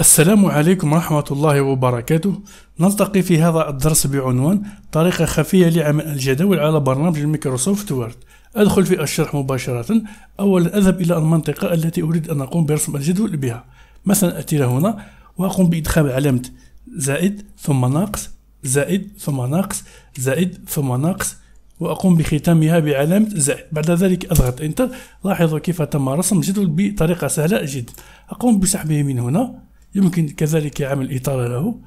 السلام عليكم ورحمة الله وبركاته نلتقي في هذا الدرس بعنوان طريقة خفية لعمل الجداول على برنامج الميكروسوفت وورد أدخل في الشرح مباشرة أولا أذهب إلى المنطقة التي أريد أن أقوم برسم الجدول بها مثلا أتي هنا وأقوم بإدخال علامة زائد ثم ناقص زائد ثم ناقص زائد ثم ناقص وأقوم بختامها بعلامة زائد بعد ذلك أضغط إنتر لاحظوا كيف تم رسم الجدول بطريقة سهلة جدا أقوم بسحبه من هنا يمكن كذلك عمل إطارة له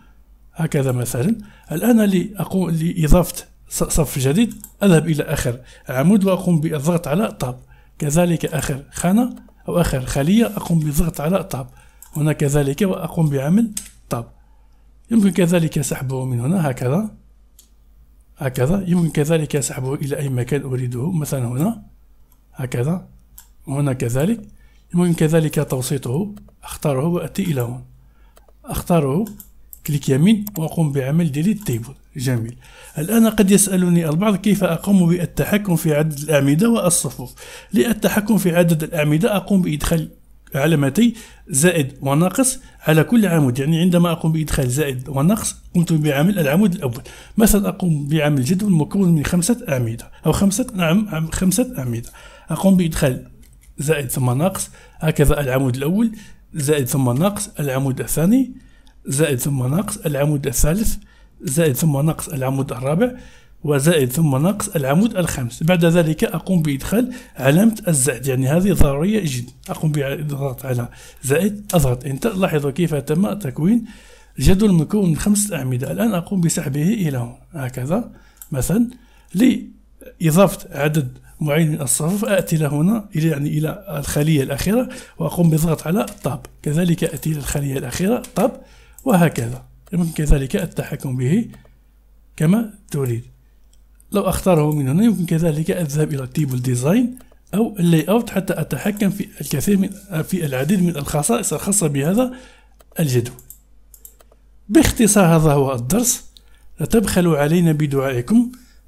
هكذا مثلا الآن لأقوم لإضافة صف جديد أذهب إلى آخر عمود وأقوم بالضغط على طاب كذلك آخر خانة أو آخر خلية أقوم بالضغط على طاب هنا كذلك وأقوم بعمل طاب يمكن كذلك سحبه من هنا هكذا هكذا يمكن كذلك سحبه إلى أي مكان أريده مثلا هنا هكذا وهنا كذلك يمكن كذلك توسيطه أختاره وأتي إلى هنا أختاره كليك يمين وأقوم بعمل ديليت تيبل جميل الآن قد يسألني البعض كيف أقوم بالتحكم في عدد الأعمدة والصفوف للتحكم في عدد الأعمدة أقوم بإدخال علامتي زائد وناقص على كل عمود يعني عندما أقوم بإدخال زائد ونقص قمت بعمل العمود الأول مثلا أقوم بعمل جدول مكون من خمسة أعمدة أو خمسة نعم خمسة أعمدة أقوم بإدخال زائد ثم ناقص هكذا العمود الأول زائد ثم ناقص العمود الثاني زائد ثم ناقص العمود الثالث زائد ثم ناقص العمود الرابع وزائد ثم ناقص العمود الخامس بعد ذلك أقوم بإدخال علامة الزائد يعني هذه ضرورية جدا أقوم بالضغط على زائد أضغط أنت لاحظوا كيف تم تكوين جدول مكون من خمسة أعمدة الآن أقوم بسحبه إلى هنا هكذا مثلا لإضافة عدد معين الصفوف آتي إلى هنا إلى يعني إلى الخلية الأخيرة وأقوم بالضغط على طاب كذلك آتي إلى الخلية الأخيرة طاب وهكذا يمكن كذلك التحكم به كما تريد لو أختاره من هنا يمكن كذلك الذهاب إلى تيبل ديزاين أو اللاي أوت حتى أتحكم في الكثير من في العديد من الخصائص الخاصة بهذا الجدول باختصار هذا هو الدرس لا تبخلوا علينا بدعائكم